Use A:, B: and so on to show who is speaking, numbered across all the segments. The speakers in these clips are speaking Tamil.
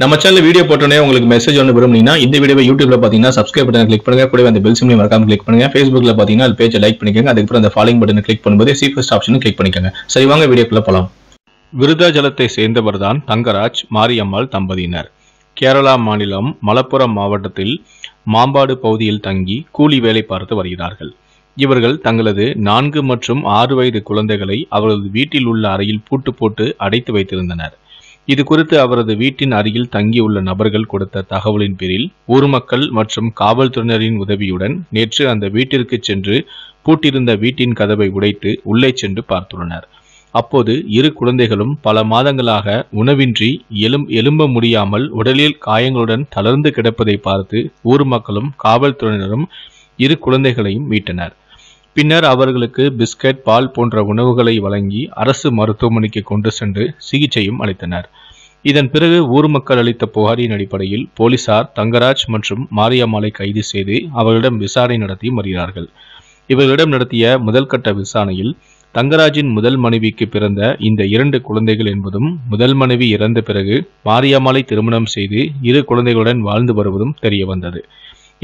A: நம்ம சேனல் வீடியோ போட்டோன்னே உங்களுக்கு மெசேஜ் ஒன்று விரும்புனீங்கன்னா இந்த வீடியோ யூடியூப்ல பார்த்தீங்கன்னா சப்ஸ்கிரைப் பட்டன் கிளிக் பண்ணுங்க கூட அந்த பெல் சிம்லையும் மறக்காம கிளிக் பண்ணுங்க ஃபேஸ்புக்ல பார்த்தீங்கன்னா அது பேஜை லைக் பண்ணிக்கோங்க அதுக்கப்புறம் அந்த ஃபாலோயிங் பட்டன் கிளிக் பண்ணும்போது சீஃபஸ்ட் ஆப்ஷனும் கிளிக் பண்ணிக்கோங்க சரி வாங்க வீடியோக்குள்ள போகலாம் விருதாஜலத்தை சேர்ந்தவர்தான் தங்கராஜ் மாரியம்மாள் தம்பதியினர் கேரளா மாநிலம் மலப்புரம் மாவட்டத்தில் மாம்பாடு பகுதியில் தங்கி கூலி வேலை பார்த்து வருகிறார்கள் இவர்கள் தங்களது நான்கு மற்றும் ஆறு வயது குழந்தைகளை அவர்களது வீட்டில் உள்ள அறையில் பூட்டு போட்டு அடைத்து வைத்திருந்தனர் இது குறித்து அவரது வீட்டின் அருகில் தங்கியுள்ள நபர்கள் கொடுத்த தகவலின் பேரில் ஊர் மக்கள் மற்றும் காவல்துறையினரின் உதவியுடன் நேற்று அந்த வீட்டிற்கு சென்று பூட்டியிருந்த வீட்டின் கதவை உடைத்து உள்ளே சென்று பார்த்துள்ளனர் அப்போது இரு குழந்தைகளும் பல மாதங்களாக உணவின்றி எலும் எலும்ப முடியாமல் உடலில் காயங்களுடன் தளர்ந்து கிடப்பதை பார்த்து ஊர் மக்களும் காவல்துறையினரும் இரு குழந்தைகளையும் மீட்டனர் பின்னர் அவர்களுக்கு பிஸ்கட் பால் போன்ற உணவுகளை வழங்கி அரசு மருத்துவமனைக்கு கொண்டு சென்று சிகிச்சையும் அளித்தனர் இதன் பிறகு ஊர் மக்கள் அளித்த புகாரின் அடிப்படையில் போலீசார் தங்கராஜ் மற்றும் மாரியம்மாளை கைது செய்து அவர்களிடம் விசாரணை நடத்தி வருகிறார்கள் இவர்களிடம் நடத்திய முதல் கட்ட விசாரணையில் தங்கராஜின் முதல் மனைவிக்கு பிறந்த இந்த இரண்டு குழந்தைகள் என்பதும் முதல் மனைவி இறந்த பிறகு மாரியம்மாளை திருமணம் செய்து இரு குழந்தைகளுடன் வாழ்ந்து வருவதும் தெரிய வந்தது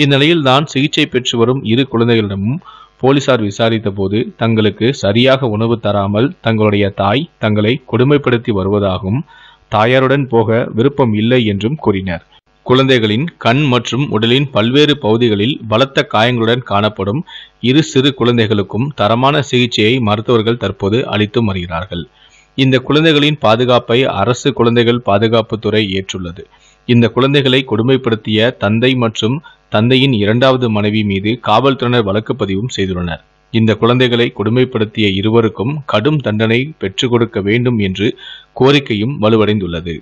A: இந்நிலையில் தான் சிகிச்சை பெற்று வரும் இரு குழந்தைகளிடமும் போலீசார் விசாரித்த போது தங்களுக்கு சரியாக உணவு தராமல் தங்களுடைய தாய் தங்களை கொடுமைப்படுத்தி வருவதாகவும் தாயாருடன் போக விருப்பம் இல்லை என்றும் கூறினர் குழந்தைகளின் கண் மற்றும் உடலின் பல்வேறு பகுதிகளில் பலத்த காயங்களுடன் காணப்படும் இரு சிறு குழந்தைகளுக்கும் தரமான சிகிச்சையை மருத்துவர்கள் தற்போது அளித்து வருகிறார்கள் இந்த குழந்தைகளின் பாதுகாப்பை அரசு குழந்தைகள் பாதுகாப்புத்துறை ஏற்றுள்ளது இந்த குழந்தைகளை கொடுமைப்படுத்திய தந்தை மற்றும் தந்தையின் இரண்டாவது மனைவி மீது காவல்துறையினர் வழக்கு பதிவும் செய்துள்ளனர் இந்த குழந்தைகளை கொடுமைப்படுத்திய இருவருக்கும் கடும் தண்டனை பெற்றுக் கொடுக்க வேண்டும் என்று கோரிக்கையும் வலுவடைந்துள்ளது